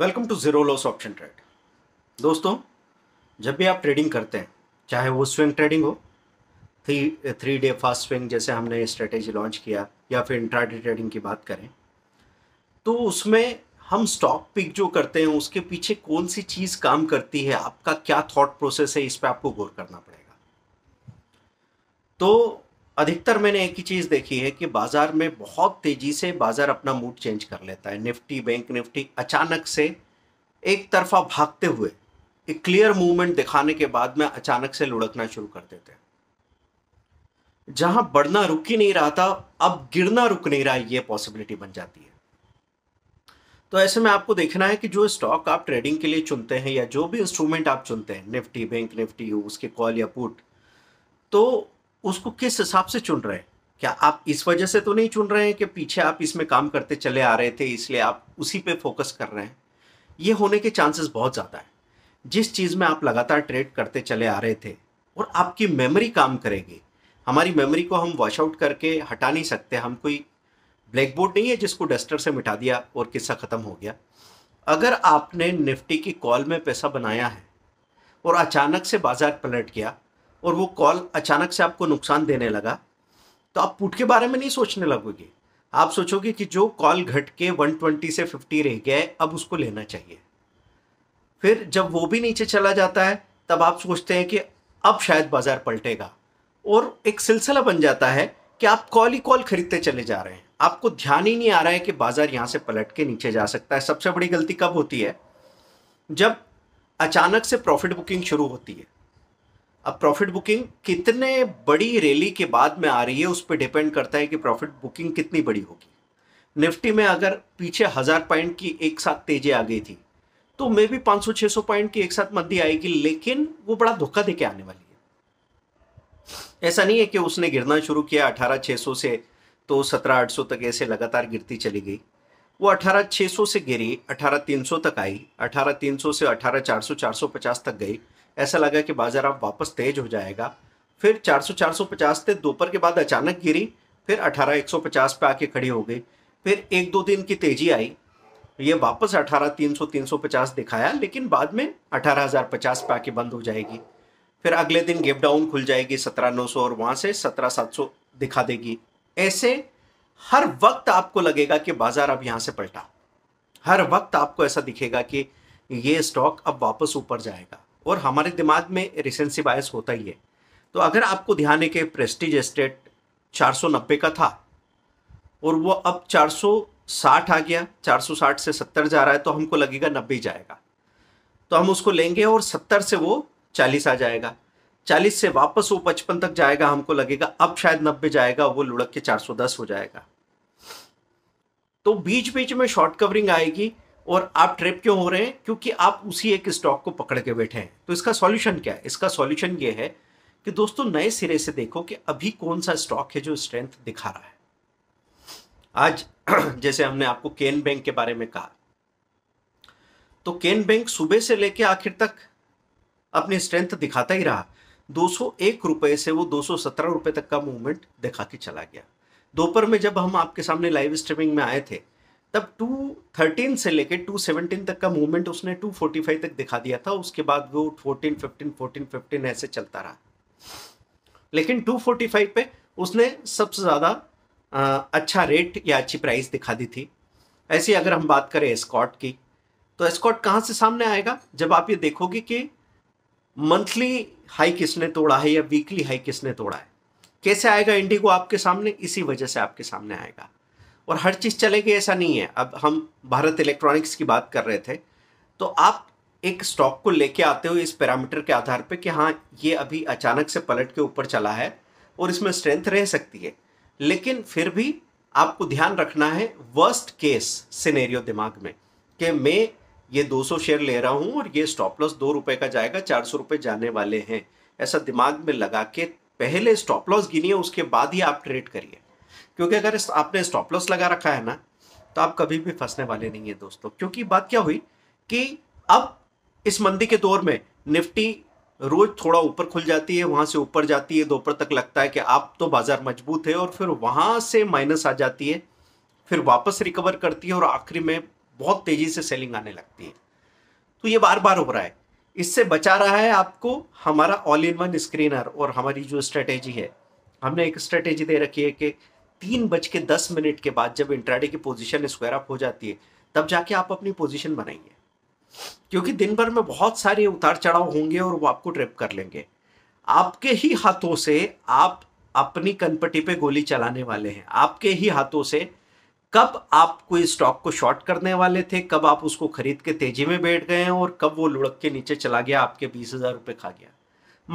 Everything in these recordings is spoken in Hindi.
welcome to zero loss option trade दोस्तों जब भी आप ट्रेडिंग करते हैं चाहे वो स्विंग ट्रेडिंग हो three three day fast swing जैसे हमने स्ट्रेटेजी लॉन्च किया या फिर इंट्राडे ट्रेडिंग की बात करें तो उसमें हम स्टॉक पिक जो करते हैं उसके पीछे कौन सी चीज़ काम करती है आपका क्या थॉट प्रोसेस है इस पर आपको गौर करना पड़ेगा तो अधिकतर मैंने एक ही चीज़ देखी है कि बाज़ार में बहुत तेज़ी से बाज़ार अपना मूड चेंज कर लेता है निफ्टी बैंक निफ्टी अचानक से एक तरफा भागते हुए एक क्लियर मूवमेंट दिखाने के बाद में अचानक से लुढ़कना शुरू कर देते हैं जहां बढ़ना रुक ही नहीं रहा था अब गिरना रुक नहीं रहा यह पॉसिबिलिटी बन जाती है तो ऐसे में आपको देखना है कि जो स्टॉक आप ट्रेडिंग के लिए चुनते हैं या जो भी इंस्ट्रूमेंट आप चुनते हैं निफ्टी बैंक निफ्टी उसके कॉल या पुट तो उसको किस हिसाब से चुन रहे हैं क्या आप इस वजह से तो नहीं चुन रहे हैं कि पीछे आप इसमें काम करते चले आ रहे थे इसलिए आप उसी पे फोकस कर रहे हैं ये होने के चांसेस बहुत ज़्यादा है जिस चीज़ में आप लगातार ट्रेड करते चले आ रहे थे और आपकी मेमोरी काम करेगी हमारी मेमोरी को हम वॉश आउट करके हटा नहीं सकते हम कोई ब्लैक बोर्ड नहीं है जिसको डस्टर से मिटा दिया और किस्सा ख़त्म हो गया अगर आपने निफ्टी की कॉल में पैसा बनाया है और अचानक से बाजार पलट गया और वो कॉल अचानक से आपको नुकसान देने लगा तो आप पुट के बारे में नहीं सोचने लगोगे आप सोचोगे कि जो कॉल घट के 120 से 50 रह गया है अब उसको लेना चाहिए फिर जब वो भी नीचे चला जाता है तब आप सोचते हैं कि अब शायद बाजार पलटेगा और एक सिलसिला बन जाता है कि आप कॉल ही कॉल खरीदते चले जा रहे हैं आपको ध्यान ही नहीं आ रहा है कि बाजार यहाँ से पलट के नीचे जा सकता है सबसे बड़ी गलती कब होती है जब अचानक से प्रॉफिट बुकिंग शुरू होती है अब प्रॉफिट बुकिंग कितने बड़ी रैली के बाद में आ रही है उस पर डिपेंड करता है कि प्रॉफिट बुकिंग कितनी बड़ी होगी निफ्टी में अगर पीछे हज़ार पॉइंट की एक साथ तेजी आ गई थी तो मे भी 500-600 पॉइंट की एक साथ मंदी आएगी लेकिन वो बड़ा धोखा देके आने वाली है ऐसा नहीं है कि उसने गिरना शुरू किया अठारह सौ से तो सत्रह सौ तक ऐसे लगातार गिरती चली गई वो अठारह सौ से गिरी अठारह सौ तक आई अठारह सौ से अठारह सौ पचास तक गई ऐसा लगा कि बाजार अब वापस तेज हो जाएगा फिर 400 450 थे दोपहर के बाद अचानक गिरी फिर 18 150 पे आके खड़ी हो गई फिर एक दो दिन की तेजी आई ये वापस 18 300 350 दिखाया लेकिन बाद में 18050 पे आके बंद हो जाएगी फिर अगले दिन गेप डाउन खुल जाएगी 17900 और वहाँ से 17700 दिखा देगी ऐसे हर वक्त आपको लगेगा कि बाजार अब यहाँ से पलटा हर वक्त आपको ऐसा दिखेगा कि ये स्टॉक अब वापस ऊपर जाएगा और हमारे दिमाग में रिसेंसी बायस होता ही है तो अगर आपको ध्यान है कि प्रेस्टीज एस्टेट 490 का था और वो अब 460 आ गया 460 से 70 जा रहा है तो हमको लगेगा 90 जाएगा तो हम उसको लेंगे और 70 से वो 40 आ जाएगा 40 से वापस वो 55 तक जाएगा हमको लगेगा अब शायद 90 जाएगा वो लुढ़क के 410 हो जाएगा तो बीच बीच में शॉर्ट कवरिंग आएगी और आप ट्रिप क्यों हो रहे हैं क्योंकि आप उसी एक स्टॉक को पकड़ के बैठे हैं तो इसका सॉल्यूशन क्या है इसका सॉल्यूशन ये है कि दोस्तों नए सिरे से देखो कि अभी कौन सा स्टॉक है जो स्ट्रेंथ दिखा रहा है आज जैसे हमने आपको केन बैंक के बारे में कहा तो केन बैंक सुबह से लेके आखिर तक अपनी स्ट्रेंथ दिखाता ही रहा दो रुपए से वो दो रुपए तक का मूवमेंट दिखा के चला गया दोपहर में जब हम आपके सामने लाइव स्ट्रीमिंग में आए थे तब 213 से लेके 217 तक का मूवमेंट उसने 245 तक दिखा दिया था उसके बाद वो 14 15 14 15 ऐसे चलता रहा लेकिन 245 पे उसने सबसे ज़्यादा अच्छा रेट या अच्छी प्राइस दिखा दी थी ऐसी अगर हम बात करें स्कॉट की तो स्कॉट कहाँ से सामने आएगा जब आप ये देखोगे कि मंथली हाई किसने तोड़ा है या वीकली हाई किसने तोड़ा है कैसे आएगा इंडिगो आपके सामने इसी वजह से आपके सामने आएगा और हर चीज़ चलेगी ऐसा नहीं है अब हम भारत इलेक्ट्रॉनिक्स की बात कर रहे थे तो आप एक स्टॉक को लेके आते हो इस पैरामीटर के आधार पे कि हाँ ये अभी अचानक से पलट के ऊपर चला है और इसमें स्ट्रेंथ रह सकती है लेकिन फिर भी आपको ध्यान रखना है वर्स्ट केस सिनेरियो दिमाग में कि मैं ये 200 शेयर ले रहा हूँ और ये स्टॉप लॉस दो रुपये का जाएगा चार सौ रुपये जाने वाले हैं ऐसा दिमाग में लगा के पहले स्टॉप लॉस गिनिए उसके बाद ही आप ट्रेड करिए क्योंकि अगर आपने स्टॉप लॉस लगा रखा है ना तो आप कभी भी फंसने वाले नहीं है दोस्तों क्योंकि बात क्या हुई कि अब इस मंदी के दौर में निफ्टी रोज थोड़ा ऊपर खुल जाती है वहां से ऊपर जाती है दोपहर तक लगता है कि आप तो बाजार मजबूत है और फिर वहां से माइनस आ जाती है फिर वापस रिकवर करती है और आखिरी में बहुत तेजी से सेलिंग आने लगती है तो ये बार बार हो रहा है इससे बचा रहा है आपको हमारा ऑल इन वन स्क्रीनर और हमारी जो स्ट्रेटेजी है हमने एक स्ट्रेटेजी दे रखी है कि तीन बज के दस मिनट के बाद जब इंट्राडे की पोजीशन स्क्वायर अप हो जाती है तब जाके आप अपनी पोजीशन बनाइए क्योंकि दिन भर में बहुत सारे उतार चढ़ाव होंगे और वो आपको ट्रिप कर लेंगे आपके ही हाथों से आप अपनी कनपट्टी पे गोली चलाने वाले हैं आपके ही हाथों से कब आप कोई स्टॉक को शॉर्ट करने वाले थे कब आप उसको खरीद के तेजी में बैठ गए हैं और कब वो लुढ़क के नीचे चला गया आपके बीस हजार रुपये खा गया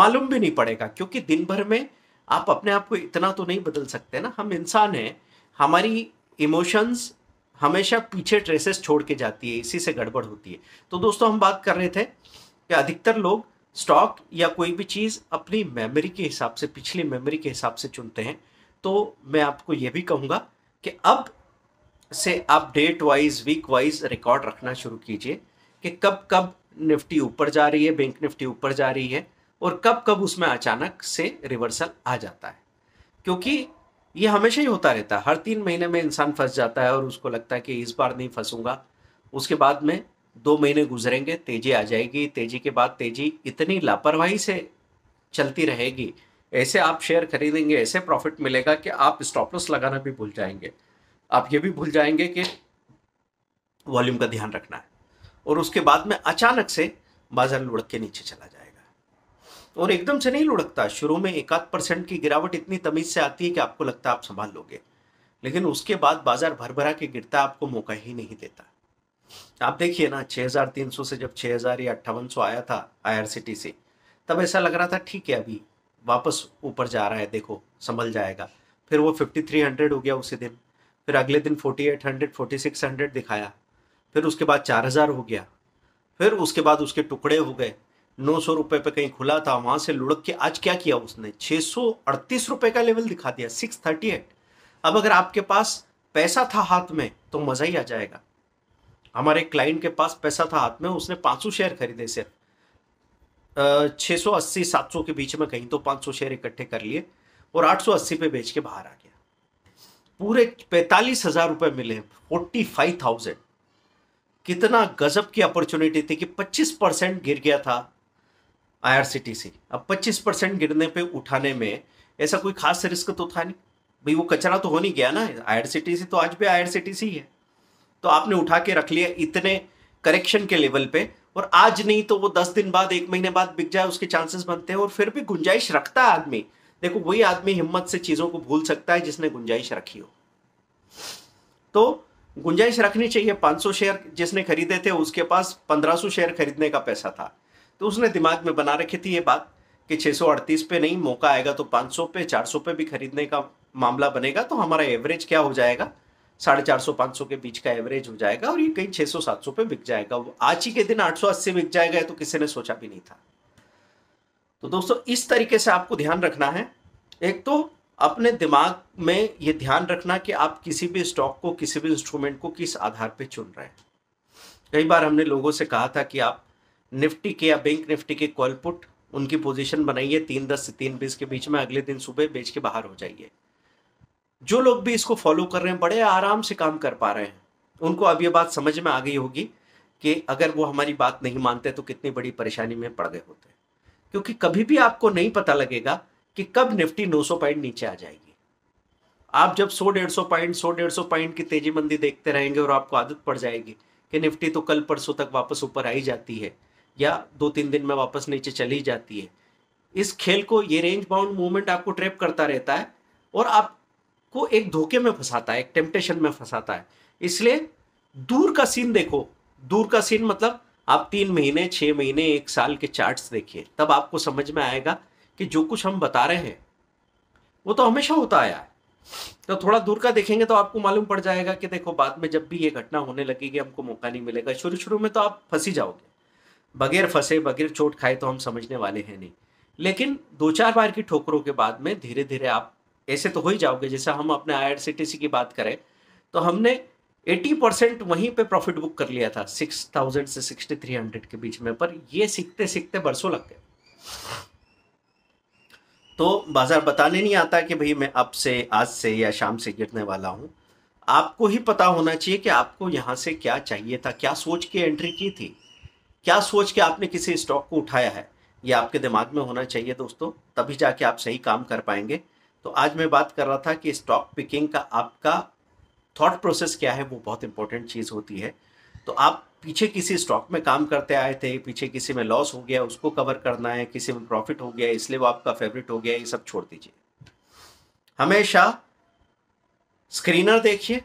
मालूम भी नहीं पड़ेगा क्योंकि दिन भर में आप अपने आप को इतना तो नहीं बदल सकते ना हम इंसान हैं हमारी इमोशंस हमेशा पीछे ट्रेसेस छोड़ के जाती है इसी से गड़बड़ होती है तो दोस्तों हम बात कर रहे थे कि अधिकतर लोग स्टॉक या कोई भी चीज़ अपनी मेमोरी के हिसाब से पिछली मेमोरी के हिसाब से चुनते हैं तो मैं आपको ये भी कहूँगा कि अब से आप date wise week wise record रखना शुरू कीजिए कि कब कब निफ्टी ऊपर जा रही है बैंक निफ्टी ऊपर जा रही है और कब कब उसमें अचानक से रिवर्सल आ जाता है क्योंकि ये हमेशा ही होता रहता है हर तीन महीने में इंसान फंस जाता है और उसको लगता है कि इस बार नहीं फंसूंगा उसके बाद में दो महीने गुजरेंगे तेजी आ जाएगी तेजी के बाद तेजी इतनी लापरवाही से चलती रहेगी ऐसे आप शेयर खरीदेंगे ऐसे प्रॉफिट मिलेगा कि आप स्टॉपलस लगाना भी भूल जाएंगे आप ये भी भूल जाएंगे कि वॉल्यूम का ध्यान रखना है और उसके बाद में अचानक से बाजार लुढ़क के नीचे चला जाए और एकदम से नहीं लुढ़कता शुरू में एक आध परसेंट की गिरावट इतनी तमीज से आती है कि आपको लगता है आप संभाल लोगे लेकिन उसके बाद बाजार भर भरा के गिरता आपको मौका ही नहीं देता आप देखिए ना 6300 से जब 6000 या अट्ठावन आया था आई तब ऐसा लग रहा था ठीक है अभी वापस ऊपर जा रहा है देखो संभल जाएगा फिर वो 5300 हो गया उसी दिन फिर अगले दिन 4800 4600 दिखाया फिर उसके बाद 4000 हो गया फिर उसके बाद उसके टुकड़े हो गए नौ सौ रुपये पे कहीं खुला था वहां से लुढ़क के आज क्या किया उसने छः सौ अड़तीस रुपए का लेवल दिखा दिया सिक्स थर्टी एट अब अगर आपके पास पैसा था हाथ में तो मज़ा ही आ जाएगा हमारे क्लाइंट के पास पैसा था हाथ में उसने पांच सौ शेयर खरीदे सिर्फ छह सौ अस्सी सात सौ के बीच में कहीं तो पांच सौ शेयर इकट्ठे कर लिए और आठ सौ अस्सी पे बेच के बाहर आ गया पूरे पैतालीस हजार रुपए मिले फोर्टी फाइव थाउजेंड कितना गजब की अपॉर्चुनिटी थी कि पच्चीस परसेंट गिर गया था आईआरसीटीसी अब 25 परसेंट गिरने पे उठाने में ऐसा कोई खास रिस्क तो था नहीं भाई वो कचरा तो हो नहीं गया ना आईआरसीटीसी तो आज भी आईआरसीटीसी है तो आपने उठा के रख लिया इतने करेक्शन के लेवल पे और आज नहीं तो वो दस दिन बाद एक महीने बाद बिक जाए उसके चांसेस बनते हैं और फिर भी गुंजाइश रखता है आदमी देखो वही आदमी हिम्मत से चीज़ों को भूल सकता है जिसने गुंजाइश रखी हो तो गुंजाइश रखनी चाहिए 500 शेयर जिसने खरीदे थे उसके पास 1500 शेयर खरीदने का पैसा था तो उसने दिमाग में बना रखी थी ये बात कि 638 पे नहीं मौका आएगा तो 500 पे 400 पे भी खरीदने का मामला बनेगा तो हमारा एवरेज क्या हो जाएगा साढ़े चार सौ पाँच सौ के बीच का एवरेज हो जाएगा और ये कहीं छः सौ सात सौ पे बिक जाएगा वो आज ही के दिन आठ सौ अस्सी बिक जाएगा तो किसी ने सोचा भी नहीं था तो दोस्तों इस तरीके से आपको ध्यान रखना है एक तो अपने दिमाग में ये ध्यान रखना कि आप किसी भी स्टॉक को किसी भी इंस्ट्रूमेंट को किस आधार पर चुन रहे हैं कई बार हमने लोगों से कहा था कि आप निफ्टी के या बैंक निफ्टी के कॉल पुट उनकी पोजीशन बनाइए तीन दस से तीन बीस के बीच में अगले दिन सुबह बेच के बाहर हो जाइए जो लोग भी इसको फॉलो कर रहे हैं बड़े आराम से काम कर पा रहे हैं उनको अब ये बात समझ में आ गई होगी कि अगर वो हमारी बात नहीं मानते तो कितनी बड़ी परेशानी में पड़ गए होते हैं क्योंकि कभी भी आपको नहीं पता लगेगा कि कब निफ्टी 900 पॉइंट नीचे आ जाएगी आप जब 100 150 पॉइंट 100 150 पॉइंट की तेजी मंदी देखते रहेंगे और आपको आदत पड़ जाएगी कि निफ्टी तो कल परसों तक वापस ऊपर आई जाती है या दो तीन दिन में वापस नीचे चली जाती है इस खेल को ये रेंज बाउंड मूवमेंट आपको ट्रैप करता रहता है और आपको एक धोखे में फंसाता है एक टेम्पटेशन में फंसाता है इसलिए दूर का सीन देखो दूर का सीन मतलब आप तीन महीने छः महीने एक साल के चार्ट्स देखिए तब आपको समझ में आएगा कि जो कुछ हम बता रहे हैं वो तो हमेशा होता आया है तो थोड़ा दूर का देखेंगे तो आपको मालूम पड़ जाएगा कि देखो बाद में जब भी ये घटना होने लगेगी हमको मौका नहीं मिलेगा शुरू शुरू में तो आप फंसी जाओगे बगैर फंसे बगैर चोट खाए तो हम समझने वाले हैं नहीं लेकिन दो चार बार की ठोकरों के बाद में धीरे धीरे आप ऐसे तो हो ही जाओगे जैसे हम अपने आई की बात करें तो हमने 80 परसेंट वहीं पे प्रॉफिट बुक कर लिया था 6000 से 6300 के बीच में पर ये सीखते सीखते बरसों लग गए तो बाजार बताने नहीं आता कि भाई मैं अब से आज से या शाम से गिरने वाला हूँ आपको ही पता होना चाहिए कि आपको यहाँ से क्या चाहिए था क्या सोच के एंट्री की थी क्या सोच के आपने किसी स्टॉक को उठाया है ये आपके दिमाग में होना चाहिए दोस्तों तभी जाके आप सही काम कर पाएंगे तो आज मैं बात कर रहा था कि स्टॉक पिकिंग का आपका थॉट प्रोसेस क्या है वो बहुत इंपॉर्टेंट चीज़ होती है तो आप पीछे किसी स्टॉक में काम करते आए थे पीछे किसी में लॉस हो गया उसको कवर करना है किसी में प्रॉफिट हो गया इसलिए वो आपका फेवरेट हो गया ये सब छोड़ दीजिए हमेशा स्क्रीनर देखिए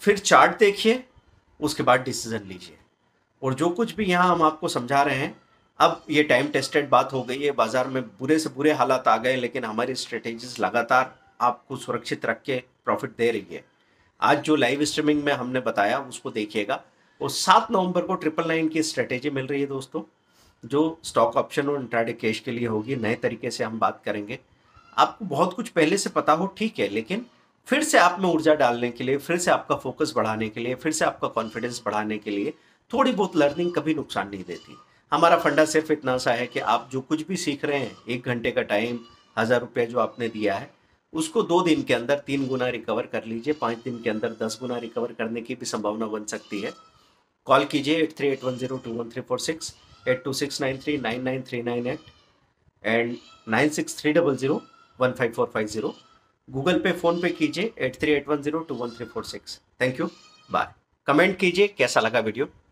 फिर चार्ट देखिए उसके बाद डिसीजन लीजिए और जो कुछ भी यहाँ हम आपको समझा रहे हैं अब ये टाइम टेस्टेड बात हो गई है बाज़ार में बुरे से बुरे हालात आ गए लेकिन हमारी स्ट्रेटेजीज लगातार आपको सुरक्षित रख के प्रॉफिट दे रही है आज जो लाइव स्ट्रीमिंग में हमने बताया उसको देखिएगा और सात नवंबर को ट्रिपल नाइन की स्ट्रेटेजी मिल रही है दोस्तों जो स्टॉक ऑप्शन और इंट्राडे कैश के लिए होगी नए तरीके से हम बात करेंगे आपको बहुत कुछ पहले से पता हो ठीक है लेकिन फिर से आप में ऊर्जा डालने के लिए फिर से आपका फोकस बढ़ाने के लिए फिर से आपका कॉन्फिडेंस बढ़ाने के लिए थोड़ी बहुत लर्निंग कभी नुकसान नहीं देती हमारा फंडा सिर्फ इतना सा है कि आप जो कुछ भी सीख रहे हैं एक घंटे का टाइम हज़ार रुपये जो आपने दिया है उसको दो दिन के अंदर तीन गुना रिकवर कर लीजिए पाँच दिन के अंदर दस गुना रिकवर करने की भी संभावना बन सकती है कॉल कीजिए eight three eight one zero two one three four six eight two six nine three nine nine three nine eight and nine six three double zero one five four five zero Google pay PhonePe कीजिए eight three eight one zero two one three four six thank you bye comment कीजिए कैसा लगा वीडियो